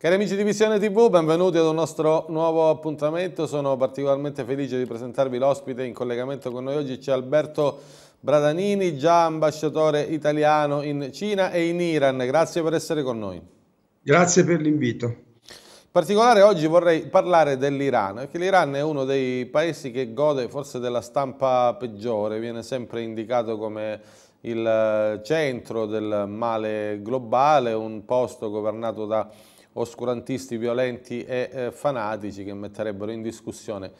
Cari amici di Visione TV, benvenuti ad un nostro nuovo appuntamento. Sono particolarmente felice di presentarvi l'ospite. In collegamento con noi oggi c'è Alberto Bradanini, già ambasciatore italiano in Cina e in Iran. Grazie per essere con noi. Grazie per l'invito. In particolare oggi vorrei parlare dell'Iran, perché l'Iran è uno dei paesi che gode forse della stampa peggiore, viene sempre indicato come il centro del male globale, un posto governato da oscurantisti, violenti e eh, fanatici che metterebbero in discussione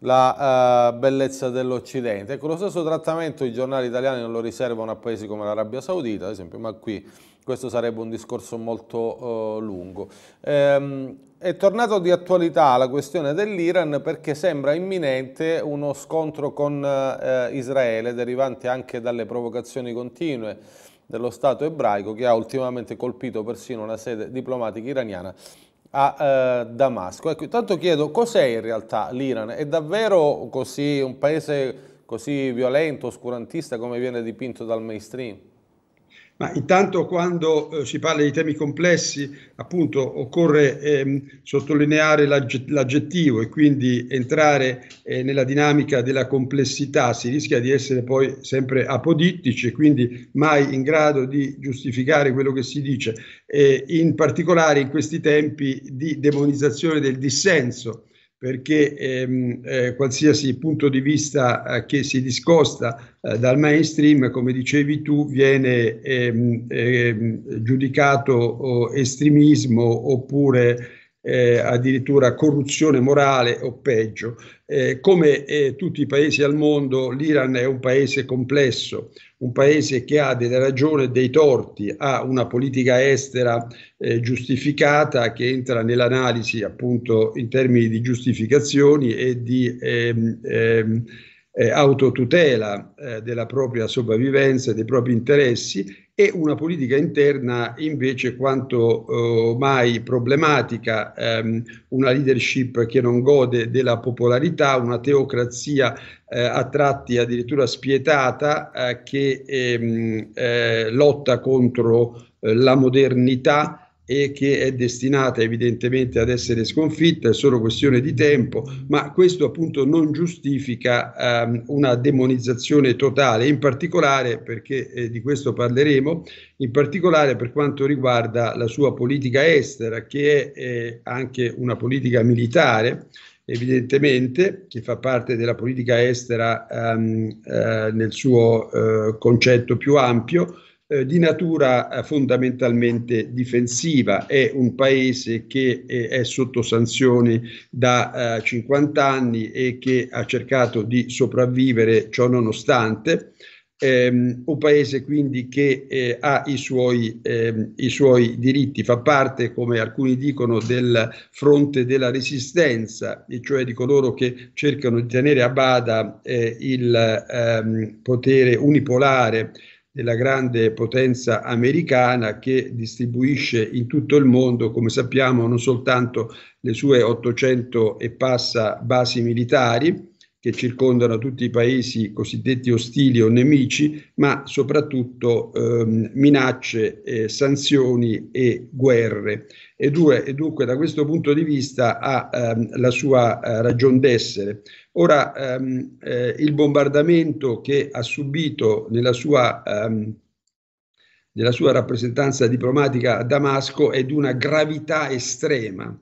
la eh, bellezza dell'Occidente. Ecco, lo stesso trattamento i giornali italiani non lo riservano a paesi come l'Arabia Saudita, ad esempio, ma qui questo sarebbe un discorso molto eh, lungo. Ehm, è tornato di attualità la questione dell'Iran perché sembra imminente uno scontro con eh, Israele derivante anche dalle provocazioni continue dello Stato ebraico che ha ultimamente colpito persino una sede diplomatica iraniana a eh, Damasco. Ecco, intanto chiedo cos'è in realtà l'Iran? È davvero così, un paese così violento, oscurantista come viene dipinto dal mainstream? Ma intanto quando eh, si parla di temi complessi, appunto, occorre ehm, sottolineare l'aggettivo e quindi entrare eh, nella dinamica della complessità, si rischia di essere poi sempre apodittici e quindi mai in grado di giustificare quello che si dice, eh, in particolare in questi tempi di demonizzazione del dissenso perché ehm, eh, qualsiasi punto di vista eh, che si discosta eh, dal mainstream, come dicevi tu, viene ehm, ehm, giudicato oh, estremismo oppure eh, addirittura corruzione morale o peggio. Eh, come eh, tutti i paesi al mondo, l'Iran è un paese complesso, un paese che ha delle ragioni e dei torti, ha una politica estera eh, giustificata che entra nell'analisi appunto in termini di giustificazioni e di... Ehm, ehm, eh, autotutela eh, della propria sopravvivenza e dei propri interessi e una politica interna invece quanto eh, mai problematica, ehm, una leadership che non gode della popolarità, una teocrazia eh, a tratti addirittura spietata eh, che ehm, eh, lotta contro la modernità e che è destinata evidentemente ad essere sconfitta, è solo questione di tempo, ma questo appunto non giustifica ehm, una demonizzazione totale, in particolare perché eh, di questo parleremo, in particolare per quanto riguarda la sua politica estera, che è eh, anche una politica militare, evidentemente, che fa parte della politica estera ehm, eh, nel suo eh, concetto più ampio, eh, di natura eh, fondamentalmente difensiva. È un paese che è, eh, è sotto sanzioni da eh, 50 anni e che ha cercato di sopravvivere ciò nonostante. Ehm, un paese quindi che eh, ha i suoi, ehm, i suoi, diritti, fa parte, come alcuni dicono, del fronte della resistenza, e cioè di coloro che cercano di tenere a bada eh, il ehm, potere unipolare della grande potenza americana che distribuisce in tutto il mondo, come sappiamo, non soltanto le sue 800 e passa basi militari, che circondano tutti i paesi cosiddetti ostili o nemici, ma soprattutto ehm, minacce, eh, sanzioni e guerre. E, due, e, dunque da questo punto di vista ha ehm, la sua eh, ragion d'essere. Ora ehm, eh, il bombardamento che ha subito nella sua ehm, nella sua rappresentanza diplomatica a Damasco è di una gravità estrema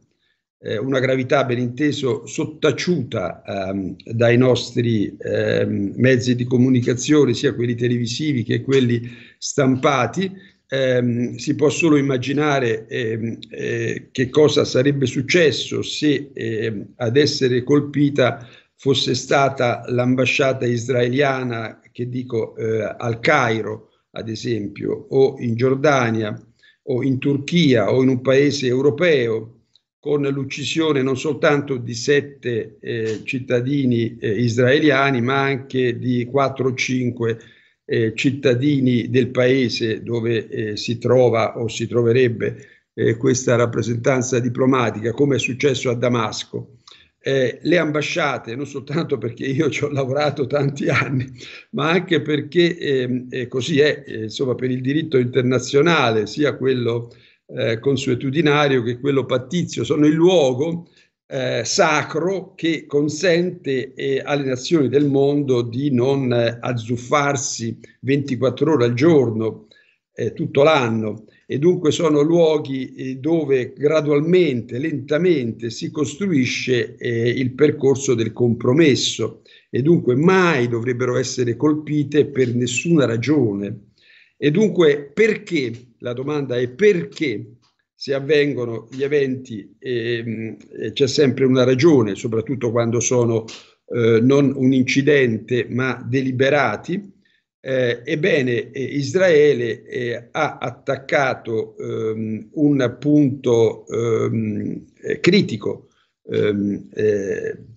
eh, una gravità ben inteso sottaciuta ehm, dai nostri ehm, mezzi di comunicazione, sia quelli televisivi che quelli stampati. Eh, si può solo immaginare eh, eh, che cosa sarebbe successo se ehm, ad essere colpita fosse stata l'ambasciata israeliana, che dico eh, al Cairo, ad esempio, o in Giordania, o in Turchia, o in un paese europeo, con l'uccisione non soltanto di sette eh, cittadini eh, israeliani, ma anche di 4 o 5 eh, cittadini del paese dove eh, si trova o si troverebbe eh, questa rappresentanza diplomatica, come è successo a Damasco. Eh, le ambasciate, non soltanto perché io ci ho lavorato tanti anni, ma anche perché ehm, così è, insomma, per il diritto internazionale, sia quello eh, consuetudinario che quello pattizio, sono il luogo eh, sacro che consente eh, alle nazioni del mondo di non eh, azzuffarsi 24 ore al giorno eh, tutto l'anno e dunque sono luoghi eh, dove gradualmente, lentamente si costruisce il percorso del compromesso e dunque mai dovrebbero essere colpite per nessuna ragione. E dunque perché la domanda è perché se avvengono gli eventi ehm, e c'è sempre una ragione, soprattutto quando sono eh, non un incidente ma deliberati. Eh, ebbene, eh, Israele eh, ha attaccato ehm, un punto ehm, eh, critico ehm,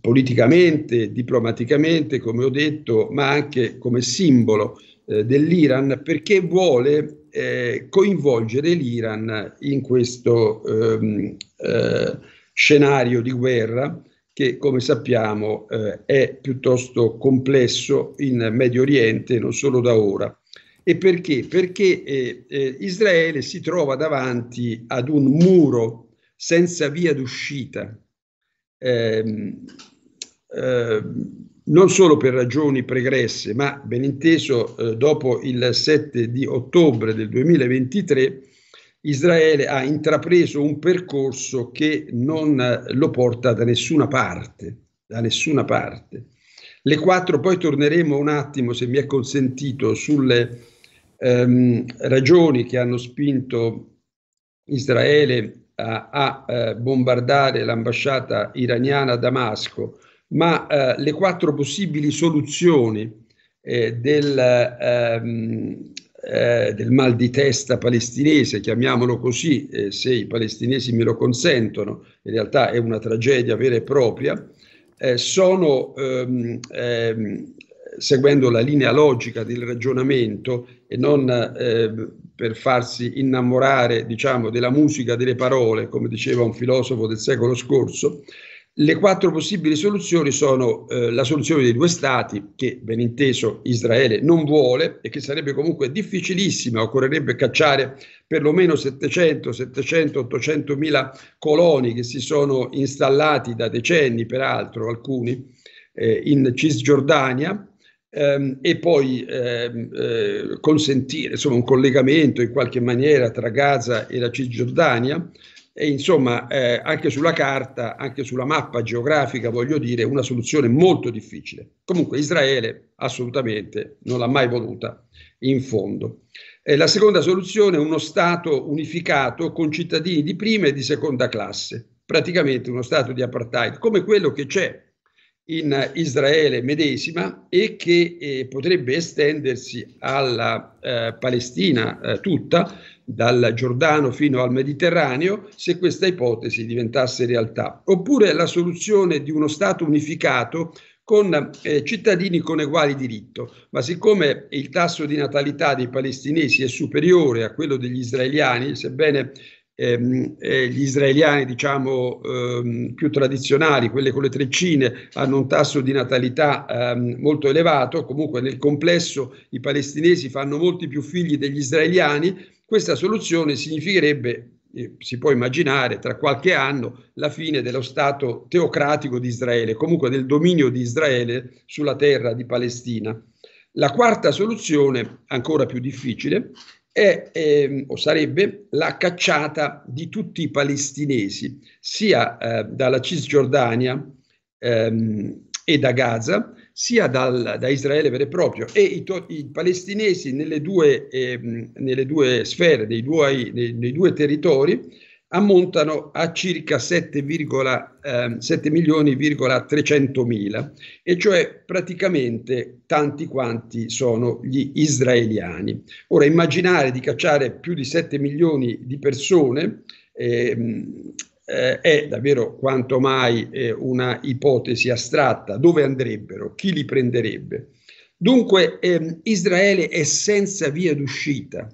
politicamente, diplomaticamente, come ho detto, ma anche come simbolo dell'Iran perché vuole eh, coinvolgere l'Iran in questo ehm, eh, scenario di guerra che come sappiamo eh, è piuttosto complesso in Medio Oriente, non solo da ora. E perché? Perché eh, eh, Israele si trova davanti ad un muro senza via d'uscita. Ehm, ehm, non solo per ragioni pregresse, ma ben inteso eh, dopo il 7 di ottobre del 2023, Israele ha intrapreso un percorso che non eh, lo porta da nessuna parte, da nessuna parte. Le quattro, poi torneremo un attimo, se mi è consentito, sulle ehm, ragioni che hanno spinto Israele a, a eh, bombardare l'ambasciata iraniana a Damasco ma eh, le quattro possibili soluzioni eh, del, ehm, eh, del, mal di testa palestinese, chiamiamolo così, eh, se i palestinesi me lo consentono, in realtà è una tragedia vera e propria, eh, sono, ehm, ehm, seguendo la linea logica del ragionamento e non ehm, per farsi innamorare diciamo, della musica delle parole, come diceva un filosofo del secolo scorso, le quattro possibili soluzioni sono eh, la soluzione dei due stati, che ben inteso Israele non vuole e che sarebbe comunque difficilissima, occorrerebbe cacciare perlomeno 700, 700, 800 mila coloni che si sono installati da decenni, peraltro alcuni, eh, in Cisgiordania, Ehm, e poi ehm, eh, consentire insomma, un collegamento in qualche maniera tra Gaza e la Cisgiordania e insomma eh, anche sulla carta, anche sulla mappa geografica, voglio dire, una soluzione molto difficile. Comunque Israele assolutamente non l'ha mai voluta in fondo. Eh, la seconda soluzione è uno Stato unificato con cittadini di prima e di seconda classe, praticamente uno Stato di apartheid, come quello che c'è in Israele medesima e che eh, potrebbe estendersi alla eh, Palestina eh, tutta, dal Giordano fino al Mediterraneo, se questa ipotesi diventasse realtà. Oppure la soluzione di uno Stato unificato con eh, cittadini con uguali diritto, ma siccome il tasso di natalità dei palestinesi è superiore a quello degli israeliani, sebbene ehm, eh, gli israeliani diciamo ehm, più tradizionali, quelle con le treccine, hanno un tasso di natalità ehm, molto elevato, comunque nel complesso i palestinesi fanno molti più figli degli israeliani, questa soluzione significherebbe si può immaginare tra qualche anno la fine dello Stato teocratico di Israele, comunque del dominio di Israele sulla terra di Palestina. La quarta soluzione, ancora più difficile, è ehm, o sarebbe la cacciata di tutti i palestinesi, sia eh, dalla Cisgiordania ehm, e da Gaza, sia dal, da Israele vero e proprio. E i, to- i palestinesi nelle due, ehm, nelle due, sfere, nei due, nei, nei due territori, ammontano a circa 7,7 300 mila, e cioè praticamente tanti quanti sono gli israeliani. Ora immaginare di cacciare più di 7 milioni di persone eh, eh, è davvero quanto mai eh, una ipotesi astratta. Dove andrebbero? Chi li prenderebbe? Dunque ehm, Israele è senza via d'uscita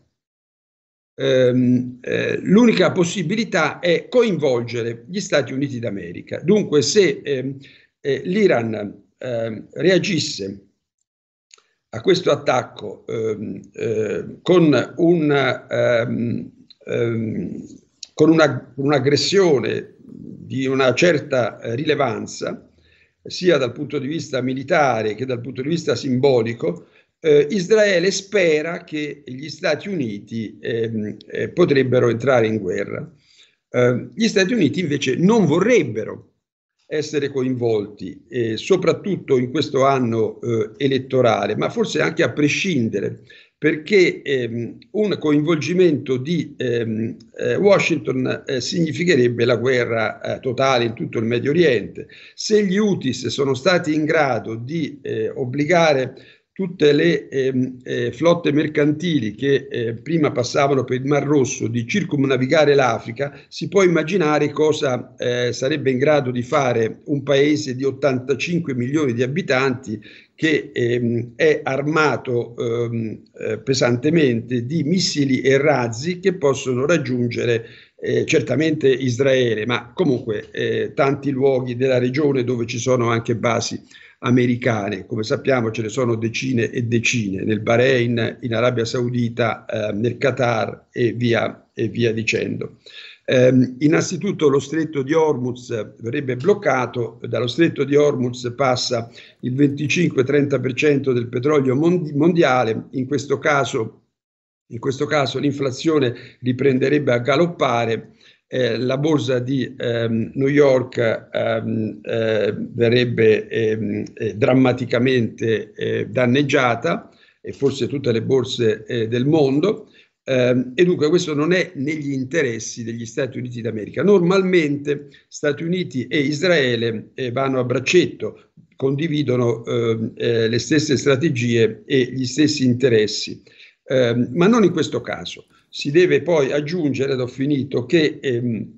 ehm, eh, l'unica possibilità è coinvolgere gli Stati Uniti d'America. Dunque, se ehm, eh, l'Iran ehm, reagisse a questo attacco ehm, eh, con, un, ehm, ehm, con, una, con un'aggressione di una certa eh, rilevanza, sia dal punto di vista militare che dal punto di vista simbolico, eh, Israele spera che gli Stati Uniti eh, eh, potrebbero entrare in guerra. Eh, gli Stati Uniti invece non vorrebbero essere coinvolti, soprattutto in questo anno eh, elettorale, ma forse anche a prescindere, perché ehm, un coinvolgimento di ehm, eh, Washington eh, significherebbe la guerra eh, totale in tutto il Medio Oriente. Se gli UTIS sono stati in grado di eh, obbligare tutte le eh, eh, flotte mercantili che eh, prima passavano per il Mar Rosso di circumnavigare l'Africa, si può immaginare cosa eh, sarebbe in grado di fare un paese di 85 milioni di abitanti che ehm, è armato ehm, eh, pesantemente di missili e razzi che possono raggiungere eh, certamente Israele, ma comunque eh, tanti luoghi della regione dove ci sono anche basi americane, come sappiamo ce ne sono decine e decine nel Bahrain, in Arabia Saudita, eh, nel Qatar e via, e via dicendo. Eh, innanzitutto lo stretto di Hormuz verrebbe bloccato, dallo stretto di Hormuz passa il 25-30% del petrolio mondi- mondiale, in questo caso in questo caso l'inflazione riprenderebbe a galoppare eh, la borsa di ehm, New York ehm, eh, verrebbe ehm, eh, drammaticamente eh, danneggiata e forse tutte le borse eh, del mondo. Ehm, e dunque questo non è negli interessi degli Stati Uniti d'America. Normalmente Stati Uniti e Israele eh, vanno a braccetto, condividono ehm, le stesse strategie e gli stessi interessi, ehm, ma non in questo caso. Si deve poi aggiungere, ed ho finito, che ehm,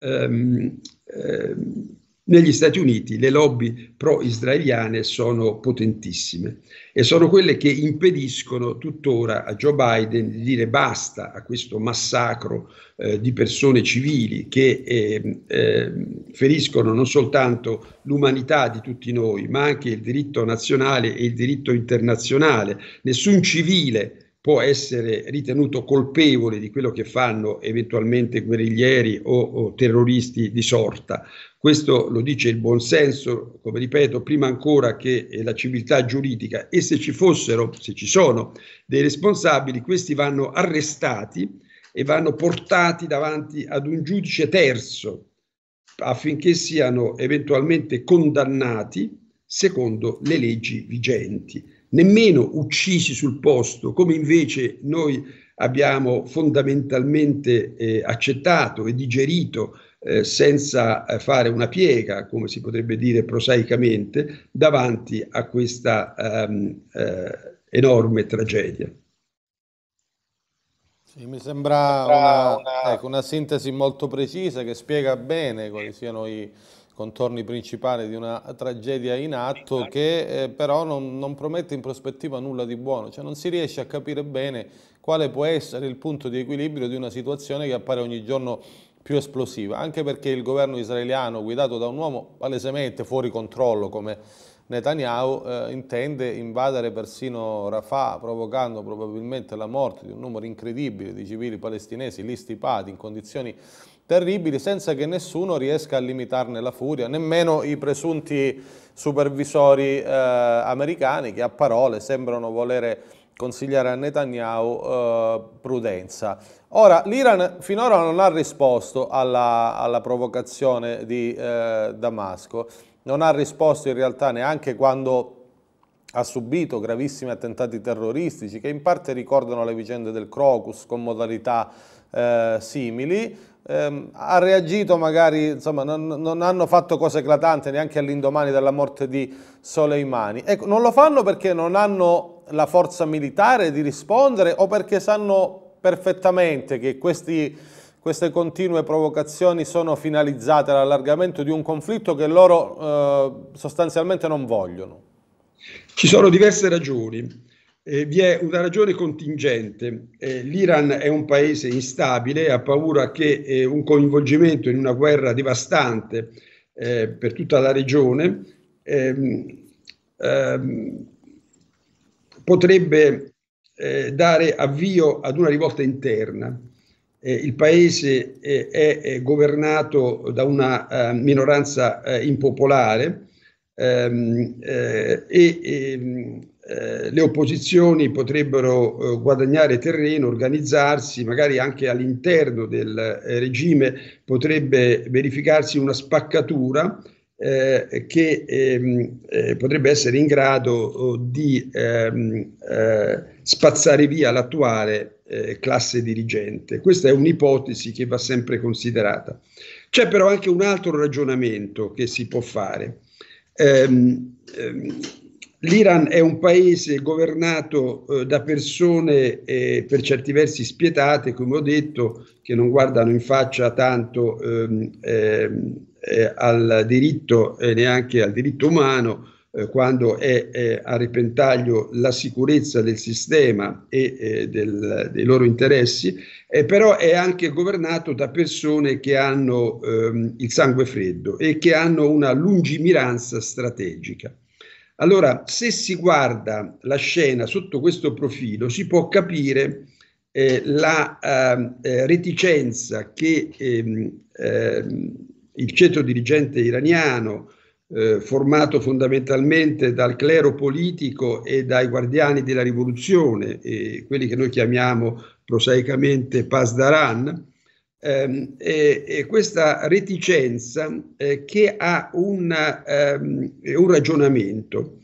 ehm, ehm, negli Stati Uniti le lobby pro-israeliane sono potentissime e sono quelle che impediscono tuttora a Joe Biden di dire basta a questo massacro eh, di persone civili che eh, eh, feriscono non soltanto l'umanità di tutti noi, ma anche il diritto nazionale e il diritto internazionale. Nessun civile può essere ritenuto colpevole di quello che fanno eventualmente guerriglieri o, o, terroristi di sorta. Questo lo dice il buonsenso, come ripeto, prima ancora che eh, la civiltà giuridica. E se ci fossero, se ci sono dei responsabili, questi vanno arrestati e vanno portati davanti ad un giudice terzo affinché siano eventualmente condannati secondo le leggi vigenti nemmeno uccisi sul posto, come invece noi abbiamo fondamentalmente eh, accettato e digerito eh, senza eh, fare una piega, come si potrebbe dire prosaicamente, davanti a questa ehm, eh, enorme tragedia. Sì, mi sembra una, una... Ecco, una, sintesi molto precisa che spiega bene quali siano i, contorni principali di una tragedia in atto che eh, però non, non, promette in prospettiva nulla di buono, cioè non si riesce a capire bene quale può essere il punto di equilibrio di una situazione che appare ogni giorno più esplosiva, anche perché il governo israeliano guidato da un uomo palesemente fuori controllo come Netanyahu eh, intende invadere persino Rafah, provocando probabilmente la morte di un numero incredibile di civili palestinesi lì stipati in condizioni terribili senza che nessuno riesca a limitarne la furia, nemmeno i presunti supervisori eh, americani che a parole sembrano volere consigliare a Netanyahu eh, prudenza. Ora, l'Iran finora non ha risposto alla, alla provocazione di eh, Damasco, non ha risposto in realtà neanche quando ha subito gravissimi attentati terroristici che in parte ricordano le vicende del Crocus con modalità eh, simili, ehm, ha reagito magari, insomma, non, non, hanno fatto cose eclatanti neanche all'indomani della morte di Soleimani. Ecco, non lo fanno perché non hanno la forza militare di rispondere o perché sanno perfettamente che questi, queste continue provocazioni sono finalizzate all'allargamento di un conflitto che loro eh, sostanzialmente non vogliono? Ci sono diverse ragioni. Eh, vi è una ragione contingente. Eh, L'Iran è un paese instabile, ha paura che eh, un coinvolgimento in una guerra devastante eh, per tutta la regione ehm, ehm, potrebbe eh, dare avvio ad una rivolta interna. Eh, il paese è, è, governato da una minoranza impopolare ehm, e ehm, eh, le opposizioni potrebbero eh, guadagnare terreno, organizzarsi, magari anche all'interno del eh, regime potrebbe verificarsi una spaccatura eh, che ehm, eh, potrebbe essere in grado oh, di ehm, spazzare via l'attuale classe dirigente. Questa è un'ipotesi che va sempre considerata. C'è però anche un altro ragionamento che si può fare. Ehm, ehm L'Iran è un paese governato eh, da persone eh, per certi versi spietate, come ho detto, che non guardano in faccia tanto ehm, ehm eh, al diritto e neanche al diritto umano eh, quando è, è, a repentaglio la sicurezza del sistema e eh, del, dei loro interessi, però è anche governato da persone che hanno ehm, il sangue freddo e che hanno una lungimiranza strategica. Allora, se si guarda la scena sotto questo profilo, si può capire eh, la ehm, eh, reticenza che ehm, ehm il centro dirigente iraniano, eh, formato fondamentalmente dal clero politico e dai guardiani della rivoluzione, eh, quelli che noi chiamiamo prosaicamente Pasdaran, Ehm, e, e questa reticenza eh, che ha una, um, ehm, un ragionamento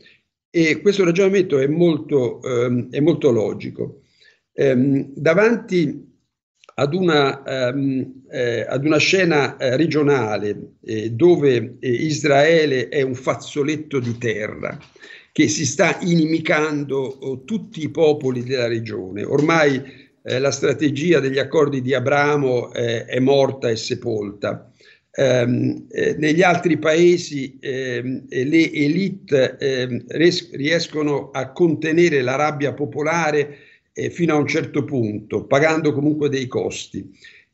e questo ragionamento è molto, um, è molto logico. Um, davanti ad una, um, eh, ad una, scena eh, regionale eh, dove eh, Israele è un fazzoletto di terra che si sta inimicando oh, tutti i popoli della regione. Ormai eh, la strategia degli accordi di Abramo eh, è morta e sepolta. Ehm, eh, negli altri paesi ehm, le elite ehm, ries- riescono a contenere la rabbia popolare eh, fino a un certo punto, pagando comunque dei costi.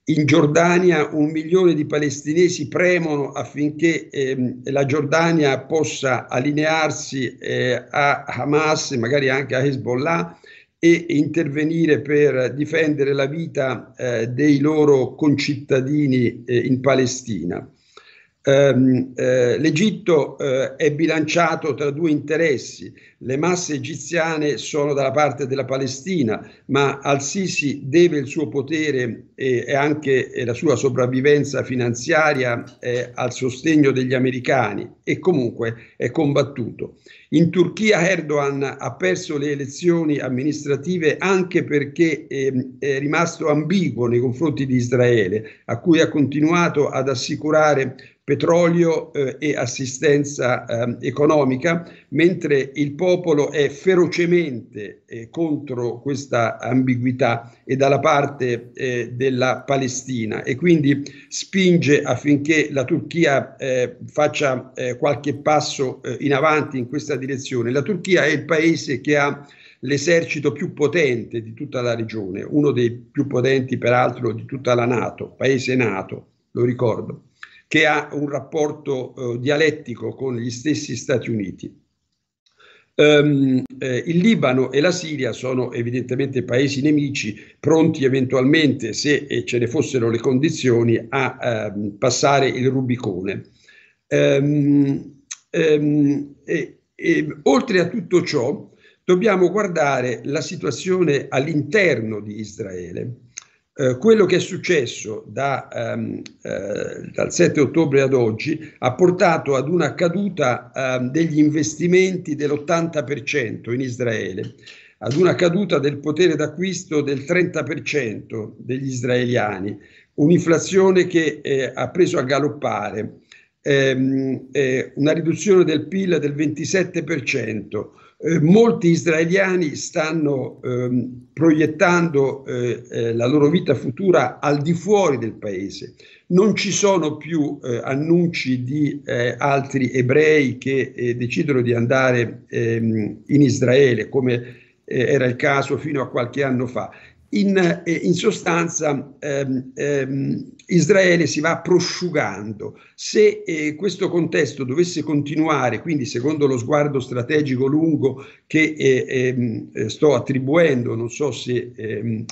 In Giordania un milione di palestinesi premono affinché ehm, la Giordania possa allinearsi eh, a Hamas, magari anche a Hezbollah, e intervenire per difendere la vita eh, dei loro concittadini eh, in Palestina. Ehm, eh, L'Egitto eh, è bilanciato tra due interessi, le masse egiziane sono dalla parte della Palestina, ma al-Sisi deve il suo potere e, anche la sua sopravvivenza finanziaria al sostegno degli americani e comunque è combattuto. In Turchia Erdogan ha perso le elezioni amministrative anche perché ehm, è rimasto ambiguo nei confronti di Israele, a cui ha continuato ad assicurare petrolio eh, e assistenza eh, economica, mentre il popolo è ferocemente eh, contro questa ambiguità e dalla parte eh, della Palestina e quindi spinge affinché la Turchia eh, faccia eh, qualche passo in avanti in questa direzione. La Turchia è il paese che ha l'esercito più potente di tutta la regione, uno dei più potenti peraltro di tutta la Nato, paese Nato, lo ricordo che ha un rapporto eh, dialettico con gli stessi Stati Uniti. Um, eh, il Libano e la Siria sono evidentemente paesi nemici, pronti eventualmente, se eh, ce ne fossero le condizioni, a um, passare il Rubicone. Um, e, e, oltre a tutto ciò, dobbiamo guardare la situazione all'interno di Israele. Eh, quello che è successo da, ehm, eh, dal 7 ottobre ad oggi ha portato ad una caduta eh, degli investimenti dell'80% in Israele, ad una caduta del potere d'acquisto del 30% degli israeliani, un'inflazione che eh, ha preso a galoppare, ehm, una riduzione del PIL del 27%. Eh, molti israeliani stanno ehm, proiettando eh, eh, la loro vita futura al di fuori del paese. Non ci sono più eh, annunci di eh, altri ebrei che eh, decidono di andare ehm, in Israele, come era il caso fino a qualche anno fa in, eh, in sostanza ehm, ehm, Israele si va prosciugando. Se eh, questo contesto dovesse continuare, quindi secondo lo sguardo strategico lungo che eh, ehm, eh, sto attribuendo, non so se ehm,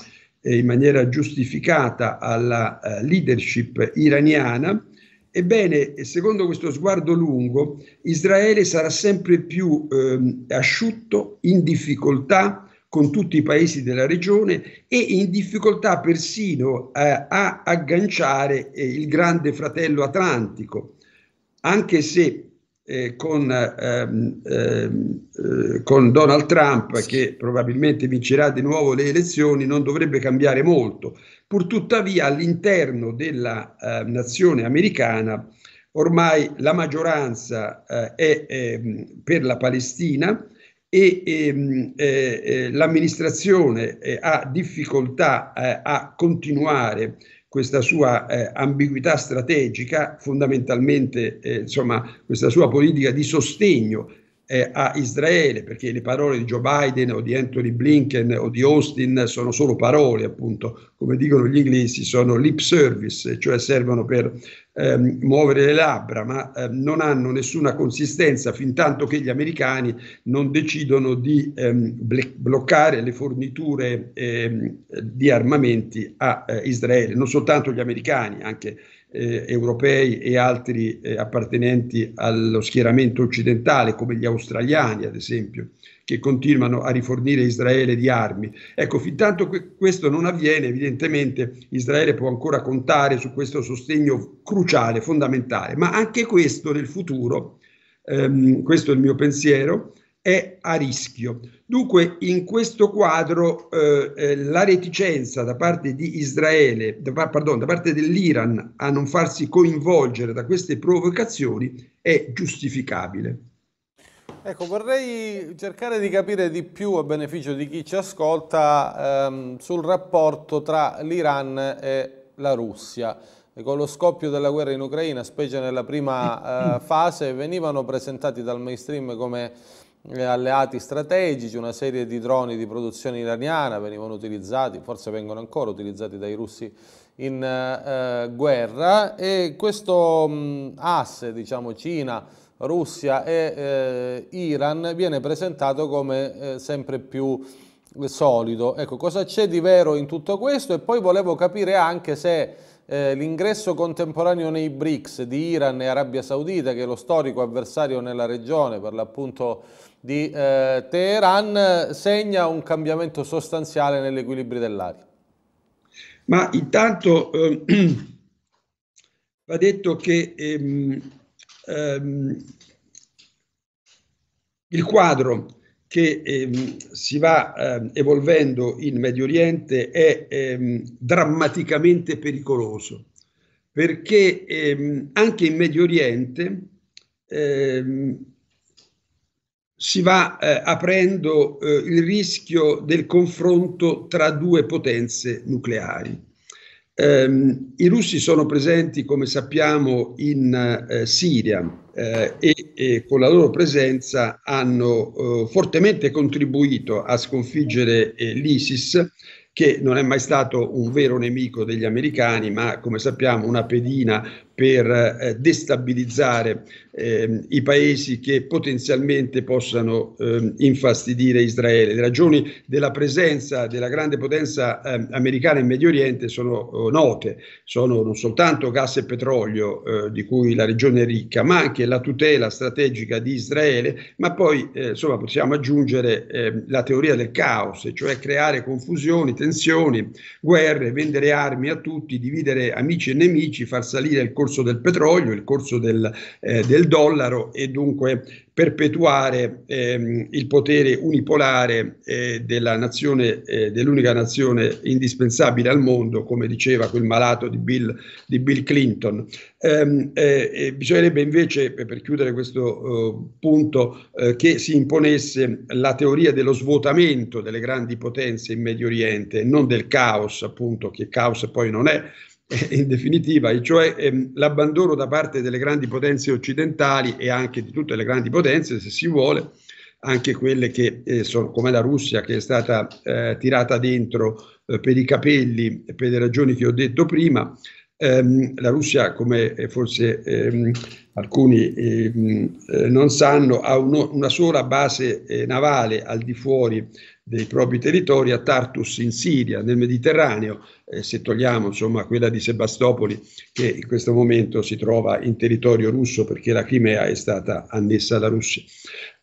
in maniera giustificata alla uh, leadership iraniana, Ebbene, secondo questo sguardo lungo, Israele sarà sempre più eh, asciutto, in difficoltà, con tutti i paesi della regione e in difficoltà persino eh, a agganciare eh, il grande fratello atlantico, anche se eh, con, ehm, ehm eh, con, Donald Trump, che probabilmente vincerà di nuovo le elezioni, non dovrebbe cambiare molto. Purtuttavia all'interno della ehm, nazione americana ormai la maggioranza eh, è, ehm, per la Palestina, e ehm, eh, eh, l'amministrazione eh, ha difficoltà eh, a continuare questa sua eh, ambiguità strategica, fondamentalmente insomma, questa sua politica di sostegno eh, a Israele, perché le parole di Joe Biden o di Anthony Blinken o di Austin sono solo parole, appunto, come dicono gli inglesi, sono lip service, cioè servono per ehm, muovere le labbra, ma ehm, non hanno nessuna consistenza fin tanto che gli americani non decidono di ehm, ble- bloccare le forniture ehm, di armamenti a eh, Israele, non soltanto gli americani, anche gli eh, europei e altri eh, appartenenti allo schieramento occidentale, come gli australiani ad esempio, che continuano a rifornire Israele di armi. Ecco, fin tanto que- questo non avviene, evidentemente Israele può ancora contare su questo sostegno cruciale, fondamentale, ma anche questo nel futuro, ehm, questo è il mio pensiero, è a rischio. Dunque, in questo quadro, eh, eh la reticenza da parte di Israele, da, pardon, da parte dell'Iran a non farsi coinvolgere da queste provocazioni è giustificabile. Ecco, vorrei cercare di capire di più a beneficio di chi ci ascolta ehm, sul rapporto tra l'Iran e la Russia. E con lo scoppio della guerra in Ucraina, specie nella prima eh, fase, venivano presentati dal mainstream come eh, alleati strategici, una serie di droni di produzione iraniana venivano utilizzati, forse vengono ancora utilizzati dai russi in eh, guerra e questo mh, mm, asse, diciamo Cina, Russia e eh, Iran viene presentato come eh, sempre più eh, solido. Ecco, cosa c'è di vero in tutto questo? E poi volevo capire anche se eh, l'ingresso contemporaneo nei BRICS di Iran e Arabia Saudita, che è lo storico avversario nella regione per l'appunto di eh, Teheran, segna un cambiamento sostanziale negli equilibri dell'area. Ma intanto eh, va detto che ehm, ehm, il quadro che ehm, si va ehm, evolvendo in Medio Oriente è ehm, drammaticamente pericoloso, perché ehm, anche in Medio Oriente ehm, si va eh, aprendo eh, il rischio del confronto tra due potenze nucleari. Ehm, I russi sono presenti, come sappiamo, in eh, Siria, eh, e, e, con la loro presenza hanno eh, fortemente contribuito a sconfiggere eh, l'ISIS che non è mai stato un vero nemico degli americani, ma come sappiamo una pedina per eh, destabilizzare eh, i paesi che potenzialmente possano eh, infastidire Israele. Le ragioni della presenza della grande potenza eh, americana in Medio Oriente sono oh, note, sono non soltanto gas e petrolio eh, di cui la regione è ricca, ma anche la tutela strategica di Israele, ma poi eh, insomma, possiamo aggiungere ehm, la teoria del caos, cioè creare confusioni, tensioni, guerre, vendere armi a tutti, dividere amici e nemici, far salire il corso del petrolio, il corso del, eh, del dollaro e dunque perpetuare ehm, il potere unipolare eh, della nazione, eh, dell'unica nazione indispensabile al mondo, come diceva quel malato di Bill, di Bill Clinton. Ehm, eh, bisognerebbe invece, per chiudere questo eh, punto, eh, che si imponesse la teoria dello svuotamento delle grandi potenze in Medio Oriente, non del caos, appunto, che caos poi non è in definitiva, cioè ehm, l'abbandono da parte delle grandi potenze occidentali e anche di tutte le grandi potenze, se si vuole, anche quelle che eh, sono come la Russia che è stata eh, tirata dentro eh, per i capelli per le ragioni che ho detto prima. Ehm, la Russia, come eh, forse ehm, alcuni ehm, eh, non sanno, ha uno, una sola base eh, navale al di fuori dei propri territori a Tartus in Siria, nel Mediterraneo, eh, se togliamo insomma quella di Sebastopoli che in questo momento si trova in territorio russo perché la Crimea è stata annessa alla Russia.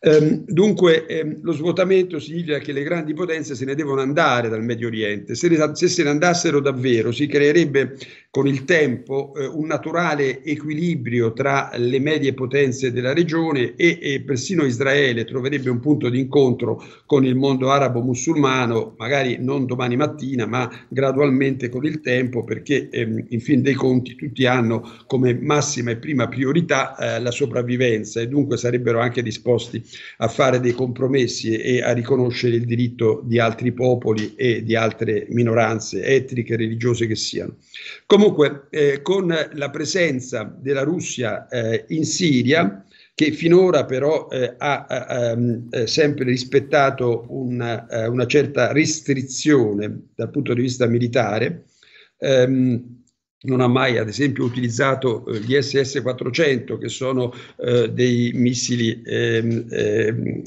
Ehm, dunque ehm, lo svuotamento significa che le grandi potenze se ne devono andare dal Medio Oriente, se, ne, se, se ne andassero davvero si creerebbe con il tempo eh, un naturale equilibrio tra le medie potenze della regione e, e persino Israele troverebbe un punto di incontro con il mondo arabo-musulmano, magari non domani mattina, ma gradualmente con il tempo, perché ehm, in fin dei conti tutti hanno come massima e prima priorità eh, la sopravvivenza e dunque sarebbero anche disposti a fare dei compromessi e a riconoscere il diritto di altri popoli e di altre minoranze etniche, e religiose che siano. Comunque, eh, con la presenza della Russia eh, eh, in Siria, che finora però eh, ha, ha, eh, ha, ehm, eh, sempre rispettato una, eh, una, certa restrizione dal punto di vista militare. Ehm, non ha mai, ad esempio, utilizzato gli SS-400, che sono eh, dei missili eh, eh,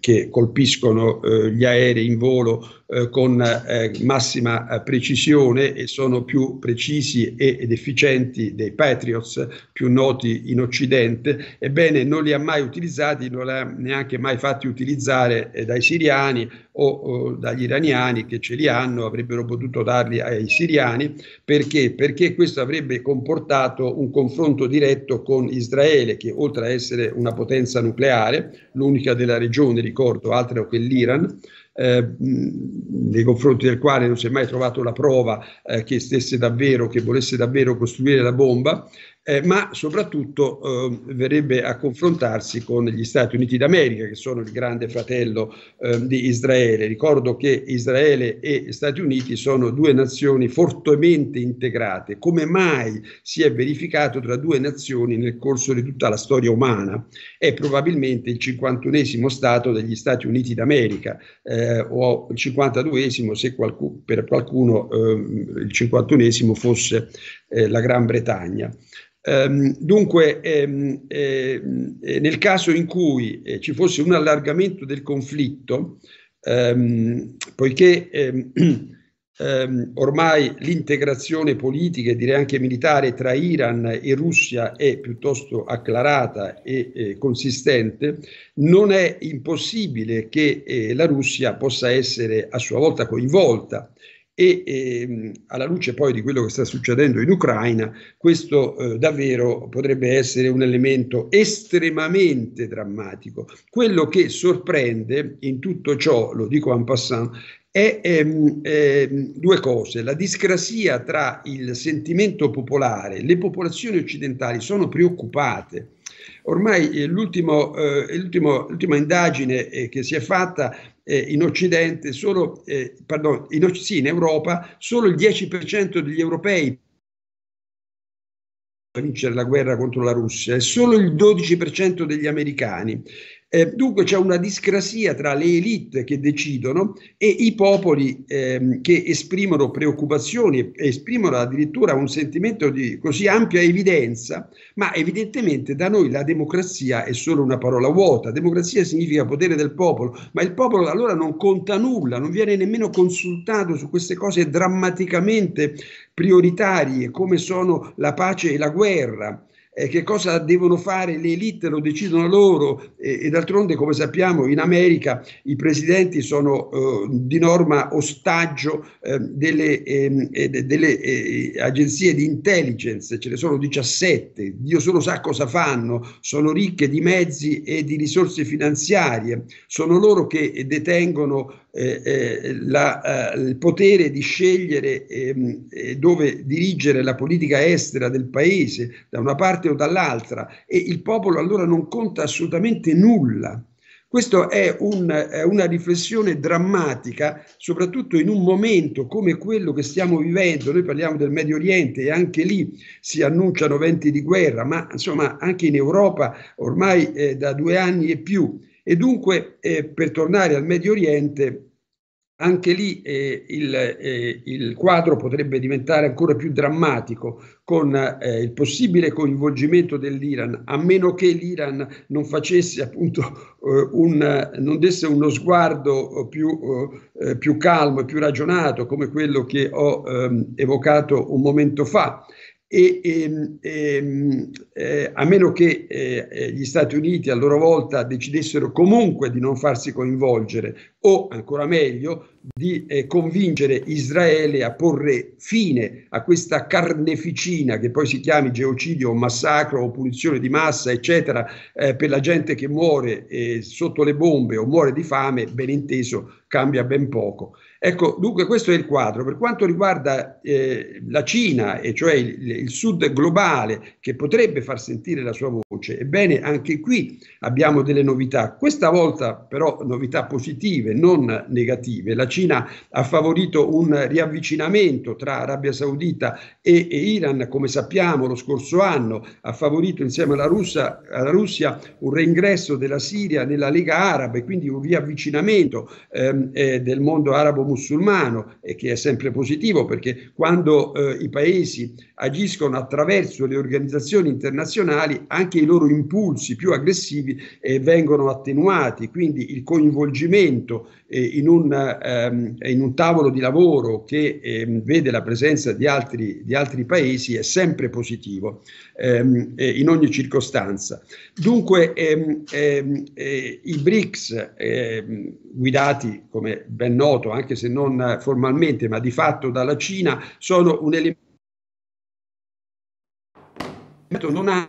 che colpiscono gli aerei in volo eh, con eh, massima eh, precisione e sono più precisi ed efficienti dei Patriots più noti in Occidente, ebbene non li ha mai utilizzati, non li ha neanche mai fatti utilizzare eh, dai siriani o, o, dagli iraniani che ce li hanno, avrebbero potuto darli ai siriani, perché? Perché questo avrebbe comportato un confronto diretto con Israele, che oltre a essere una potenza nucleare, l'unica della regione, ricordo, altro che l'Iran, eh, nei confronti del quale non si è mai trovato la prova eh, che stesse davvero, che volesse davvero costruire la bomba eh, ma soprattutto eh, verrebbe a confrontarsi con gli Stati Uniti d'America, che sono il grande fratello eh, di Israele. Ricordo che Israele e Stati Uniti sono due nazioni fortemente integrate, come mai si è verificato tra due nazioni nel corso di tutta la storia umana. È probabilmente il 51 Stato degli Stati Uniti d'America, eh, o il 52 se qualcuno, per qualcuno ehm, il 51 fosse eh, la Gran Bretagna. Ehm, dunque, ehm, ehm, eh, nel caso in cui eh, ci fosse un allargamento del conflitto, poiché ormai l'integrazione politica e direi anche militare tra Iran e Russia è piuttosto acclarata e eh, consistente, non è impossibile che eh, la Russia possa essere a sua volta coinvolta e ehm, alla luce poi di quello che sta succedendo in Ucraina, questo eh, davvero potrebbe essere un elemento estremamente drammatico. Quello che sorprende in tutto ciò, lo dico en passant, è ehm, ehm, due cose. La discrasia tra il sentimento popolare, le popolazioni occidentali sono preoccupate. Ormai eh, eh l'ultima eh, indagine eh, che si è fatta eh, in Occidente, solo, eh, pardon, in, sì, in Europa, solo il 10% degli europei vincere la guerra contro la Russia e solo il 12% degli americani. Eh, dunque c'è una discrasia tra le elite che decidono e i popoli ehm, che esprimono preoccupazioni, esprimono addirittura un sentimento di così ampia evidenza, ma evidentemente da noi la democrazia è solo una parola vuota. Democrazia significa potere del popolo, ma il popolo allora non conta nulla, non viene nemmeno consultato su queste cose drammaticamente prioritarie come sono la pace e la guerra, eh, che cosa devono fare le elite lo decidono loro e, e d'altronde come sappiamo in America i presidenti sono eh, di norma ostaggio ehm, ehm, eh, delle, delle eh, agenzie di intelligence, ce ne sono 17, Dio solo sa cosa fanno, sono ricche di mezzi e di risorse finanziarie, sono loro che detengono eh, eh, la, eh, il potere di scegliere ehm, eh, dove dirigere la politica estera del paese, da una parte o dall'altra, e il popolo allora non conta assolutamente nulla. Questa è, un, è una riflessione drammatica, soprattutto in un momento come quello che stiamo vivendo. Noi parliamo del Medio Oriente e anche lì si annunciano venti di guerra, ma insomma anche in Europa ormai eh, da due anni e più. E dunque, eh, per tornare al Medio Oriente, anche lì eh, il, eh, il, quadro potrebbe diventare ancora più drammatico con eh, il possibile coinvolgimento dell'Iran, a meno che l'Iran non facesse appunto eh, un, non desse uno sguardo più, eh, più calmo e più ragionato come quello che ho ehm, evocato un momento fa e, e, ehm, e ehm, eh, a meno che eh, eh, gli Stati Uniti a loro volta decidessero comunque di non farsi coinvolgere o ancora meglio di eh, convincere Israele a porre fine a questa carneficina che poi si chiami geocidio o massacro o punizione di massa eccetera eh, per la gente che muore eh, sotto le bombe o muore di fame ben inteso cambia ben poco Ecco, dunque questo è il quadro. Per quanto riguarda eh, la Cina, e cioè il, il, sud globale che potrebbe far sentire la sua voce, ebbene anche qui abbiamo delle novità, questa volta però novità positive, non negative. La Cina ha favorito un riavvicinamento tra Arabia Saudita e, e Iran, come sappiamo lo scorso anno ha favorito insieme alla, Russia, alla Russia un reingresso della Siria nella Lega Araba e quindi un riavvicinamento ehm, eh, del mondo arabo musulmano e che è sempre positivo perché quando eh, i paesi agiscono attraverso le organizzazioni internazionali anche i loro impulsi più aggressivi eh, vengono attenuati, quindi il coinvolgimento eh, in, un, ehm, in, un, tavolo di lavoro che ehm, vede la presenza di altri, di altri, paesi è sempre positivo ehm, eh, in ogni circostanza. Dunque ehm, ehm, eh, i BRICS ehm, guidati, come ben noto, anche se non formalmente, ma di fatto dalla Cina, sono un elemento non ha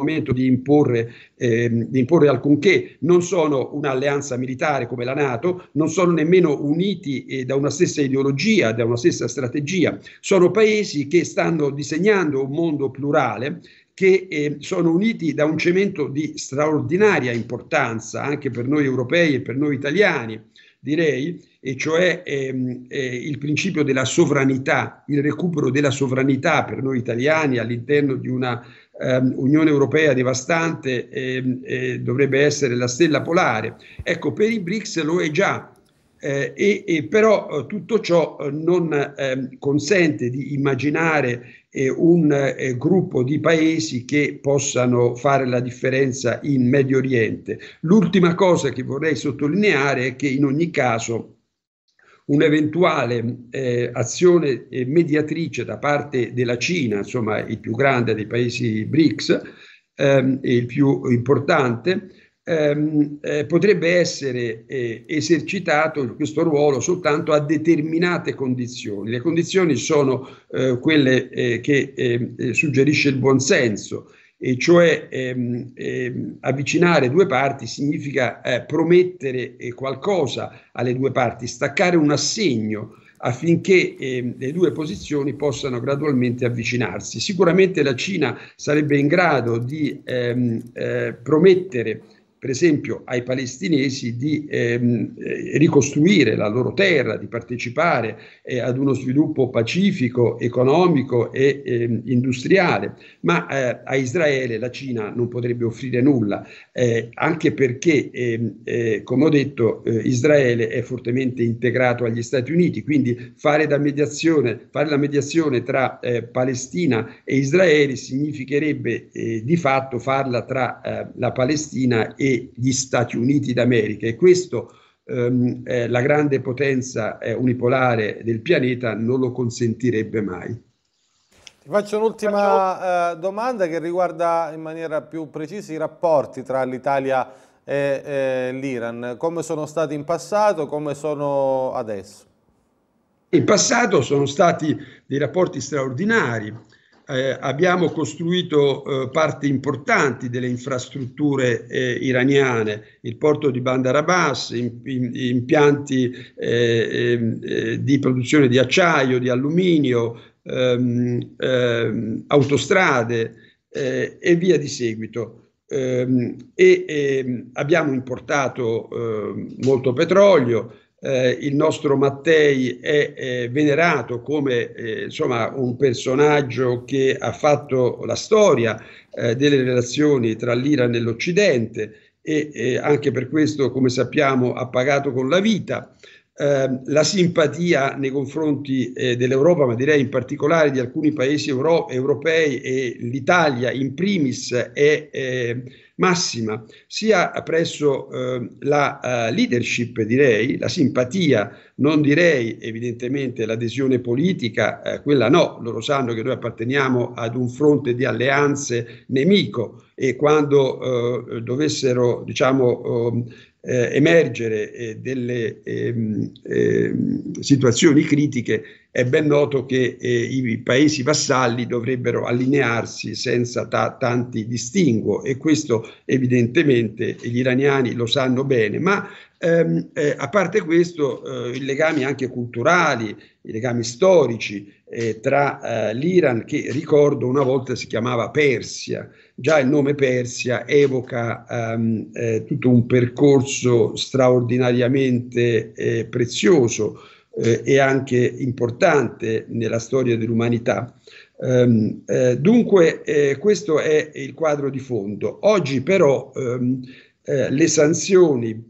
momento di imporre, eh, di imporre alcunché, non sono un'alleanza militare come la Nato, non sono nemmeno uniti eh, da una stessa ideologia, da una stessa strategia, sono paesi che stanno disegnando un mondo plurale che eh, sono uniti da un cemento di straordinaria importanza anche per noi europei e per noi italiani, direi, e cioè ehm, eh, il principio della sovranità, il recupero della sovranità per noi italiani all'interno di una ehm, Unione Europea devastante ehm, eh, dovrebbe essere la stella polare. Ecco, per i BRICS lo è già, eh, e, e, però eh, tutto ciò eh, non ehm, consente di immaginare eh, un eh, gruppo di paesi che possano fare la differenza in Medio Oriente. L'ultima cosa che vorrei sottolineare è che in ogni caso un'eventuale eh, azione eh, mediatrice da parte della Cina, insomma il più grande dei paesi BRICS, ehm, il più importante, ehm, eh, potrebbe essere eh, esercitato questo ruolo soltanto a determinate condizioni. Le condizioni sono eh, quelle che suggerisce il buonsenso e cioè ehm, ehm, avvicinare due parti significa eh, promettere eh, qualcosa alle due parti, staccare un assegno affinché ehm, le due posizioni possano gradualmente avvicinarsi. Sicuramente la Cina sarebbe in grado di ehm, eh, promettere per esempio ai palestinesi di ehm, eh, ricostruire la loro terra, di partecipare eh, ad uno sviluppo pacifico, economico e ehm, industriale, ma eh, a Israele la Cina non potrebbe offrire nulla, eh, anche perché, ehm, eh, come ho detto, eh, Israele è fortemente integrato agli Stati Uniti, quindi fare, mediazione, fare la mediazione tra Palestina e Israele significherebbe di fatto farla tra la Palestina e gli Stati Uniti d'America e questo ehm, eh, la grande potenza eh, unipolare del pianeta non lo consentirebbe mai. Ti faccio un'ultima eh, domanda che riguarda in maniera più precisa i rapporti tra l'Italia e l'Iran, come sono stati in passato, come sono adesso? In passato sono stati dei rapporti straordinari, eh, abbiamo costruito eh, parti importanti delle infrastrutture eh, iraniane, il porto di Bandar Abbas, in, in, impianti eh, ehm, eh, di produzione di acciaio, di alluminio, ehm, ehm, autostrade eh, e via di seguito. Ehm, e, ehm, abbiamo importato molto petrolio, eh, il nostro Mattei è, è venerato come eh, insomma, un personaggio che ha fatto la storia eh, delle relazioni tra l'Iran e l'Occidente e anche per questo, come sappiamo, ha pagato con la vita. Ehm, la simpatia nei confronti eh, dell'Europa, ma direi in particolare di alcuni paesi euro- europei e l'Italia in primis è eh, massima sia presso ehm, eh, la uh, leadership, direi, la simpatia, non direi evidentemente l'adesione politica, eh, quella no, loro sanno che noi apparteniamo ad un fronte di alleanze nemico e quando eh, dovessero, diciamo, ehm, eh, emergere eh, delle ehm, ehm, situazioni critiche, è ben noto che eh, i paesi vassalli dovrebbero allinearsi senza ta- tanti distinguo e questo evidentemente gli iraniani lo sanno bene, ma ehm, eh, a parte questo eh, i legami anche culturali, i legami storici eh, tra eh, l'Iran che ricordo una volta si chiamava Persia, già il nome Persia evoca ehm, eh, tutto un percorso straordinariamente prezioso eh, e anche importante nella storia dell'umanità. Ehm, eh, dunque eh, questo è il quadro di fondo. Oggi però ehm, eh, le sanzioni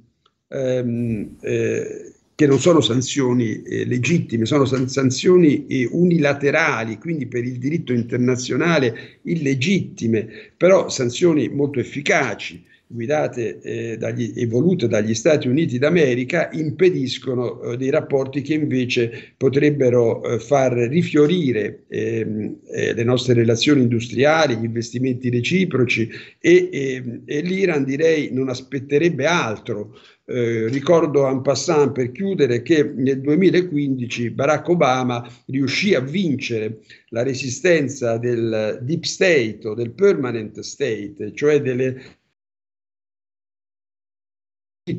ehm, eh, che non sono sanzioni eh, legittime, sono san- sanzioni eh, unilaterali, quindi per il diritto internazionale illegittime, però sanzioni molto efficaci guidate eh, dagli, e volute dagli Stati Uniti d'America impediscono eh, dei rapporti che invece potrebbero eh, far rifiorire ehm, eh, le nostre relazioni industriali, gli investimenti reciproci e, ehm, e l'Iran direi non aspetterebbe altro eh, ricordo en passant per chiudere che nel 2015 Barack Obama riuscì a vincere la resistenza del deep state o del permanent state, cioè delle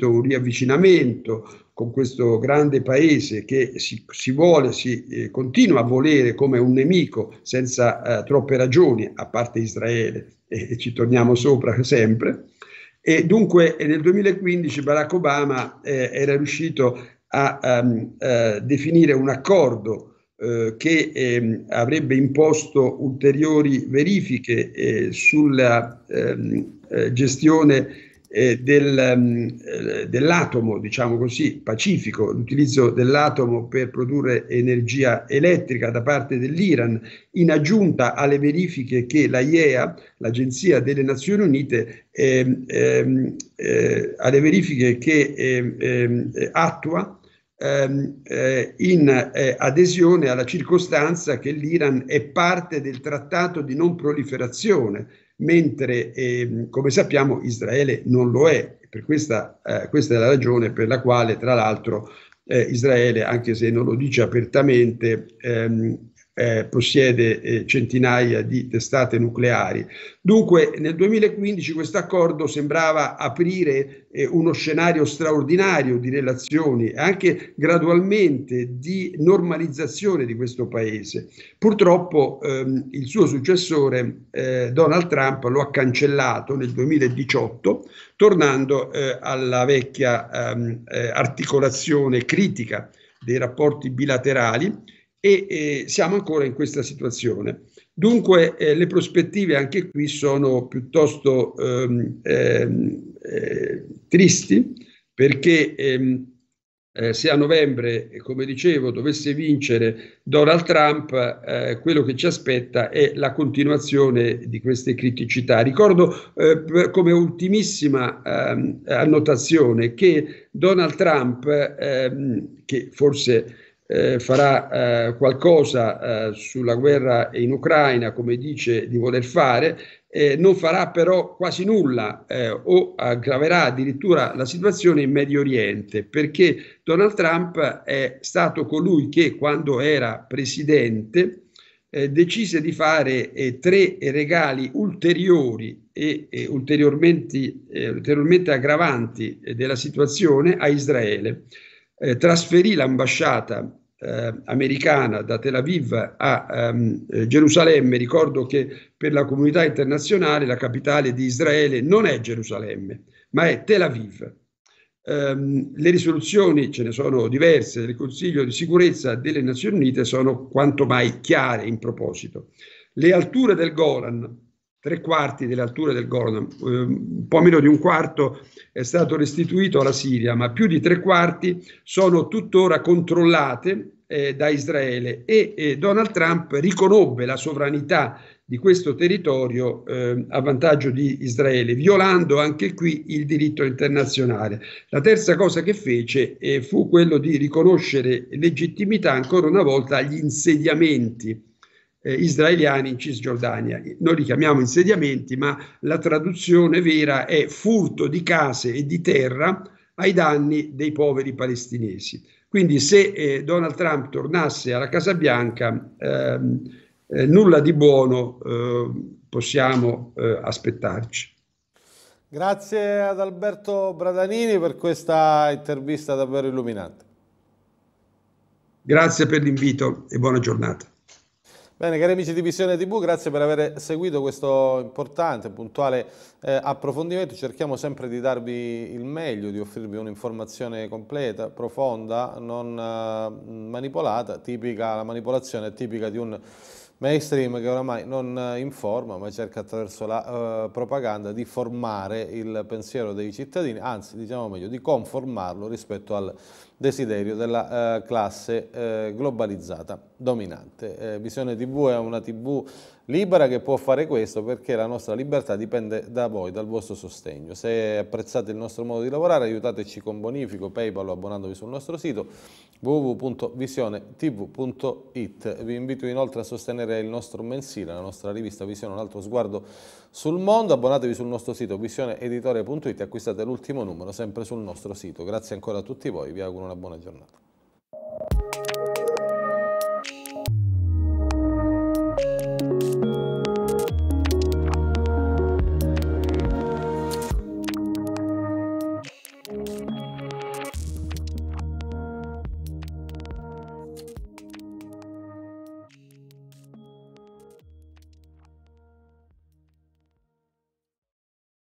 un riavvicinamento con questo grande paese che si, si vuole, si eh, continua a volere come un nemico senza eh, troppe ragioni, a parte Israele, e, e ci torniamo sopra sempre. E dunque eh, nel 2015 Barack Obama eh, era riuscito a um, definire un accordo eh, che ehm, avrebbe imposto ulteriori verifiche sulla ehm, gestione eh, del, um, dell'atomo, diciamo così, pacifico, l'utilizzo dell'atomo per produrre energia elettrica da parte dell'Iran, in aggiunta alle verifiche che l'AIEA, l'Agenzia delle Nazioni Unite, ehm, ehm, eh, alle verifiche che ehm, ehm attua ehm, eh, in eh, adesione alla circostanza che l'Iran è parte del trattato di non proliferazione mentre eh, come sappiamo Israele non lo è. Per questa, eh, questa è la ragione per la quale, tra l'altro, eh, Israele, anche se non lo dice apertamente, ehm, eh, possiede eh, centinaia di testate nucleari. Dunque nel 2015 questo accordo sembrava aprire eh, uno scenario straordinario di relazioni e anche gradualmente di normalizzazione di questo paese. Purtroppo ehm, il suo successore eh, Donald Trump lo ha cancellato nel 2018 tornando eh, alla vecchia ehm, eh, articolazione critica dei rapporti bilaterali e eh, siamo ancora in questa situazione. Dunque eh, le prospettive anche qui sono piuttosto ehm, ehm, eh, tristi perché ehm, eh, se a novembre, eh, come dicevo, dovesse vincere Donald Trump, eh, quello che ci aspetta è la continuazione di queste criticità. Ricordo come ultimissima ehm, annotazione che Donald Trump, ehm, che forse eh, farà eh, qualcosa eh, sulla guerra in Ucraina, come dice di voler fare, non farà però quasi nulla eh, o aggraverà addirittura la situazione in Medio Oriente, perché Donald Trump è stato colui che quando era presidente eh, decise di fare eh, tre regali ulteriori e, e ulteriormente, ulteriormente aggravanti della situazione a Israele. Eh, trasferì l'ambasciata eh, americana da Tel Aviv a ehm, eh, Gerusalemme, ricordo che per la comunità internazionale la capitale di Israele non è Gerusalemme, ma è Tel Aviv. Um, le risoluzioni, ce ne sono diverse, del Consiglio di sicurezza delle Nazioni Unite sono quanto mai chiare in proposito. Le alture del Golan, tre quarti delle alture del Golan, eh, un po' meno di un quarto è stato restituito alla Siria, ma più di tre quarti sono tuttora controllate eh, da Israele e eh, Donald Trump riconobbe la sovranità di questo territorio eh, a vantaggio di Israele, violando anche qui il diritto internazionale. La terza cosa che fece eh, fu quello di riconoscere legittimità ancora una volta agli insediamenti eh, israeliani in Cisgiordania. Noi li chiamiamo insediamenti, ma la traduzione vera è furto di case e di terra ai danni dei poveri palestinesi. Quindi se eh, Donald Trump tornasse alla Casa Bianca, ehm, eh, nulla di buono eh, possiamo eh, aspettarci. Grazie ad Alberto Bradanini per questa intervista davvero illuminante. Grazie per l'invito e buona giornata. Bene, cari amici di Visione TV, grazie per aver seguito questo importante, puntuale eh, approfondimento. Cerchiamo sempre di darvi il meglio, di offrirvi un'informazione completa, profonda, non eh, manipolata, tipica, la manipolazione è tipica di un mainstream che oramai non eh, informa ma cerca attraverso la eh, propaganda di formare il pensiero dei cittadini, anzi diciamo meglio di conformarlo rispetto al desiderio della eh, classe eh, globalizzata dominante. Eh, visione TV è una TV Libera che può fare questo perché la nostra libertà dipende da voi, dal vostro sostegno. Se apprezzate il nostro modo di lavorare aiutateci con bonifico, Paypal o abbonandovi sul nostro sito www.visionetv.it. Vi invito inoltre a sostenere il nostro mensile, la nostra rivista Visione, un altro sguardo sul mondo. Abbonatevi sul nostro sito visioneeditore.it e acquistate l'ultimo numero sempre sul nostro sito. Grazie ancora a tutti voi, vi auguro una buona giornata.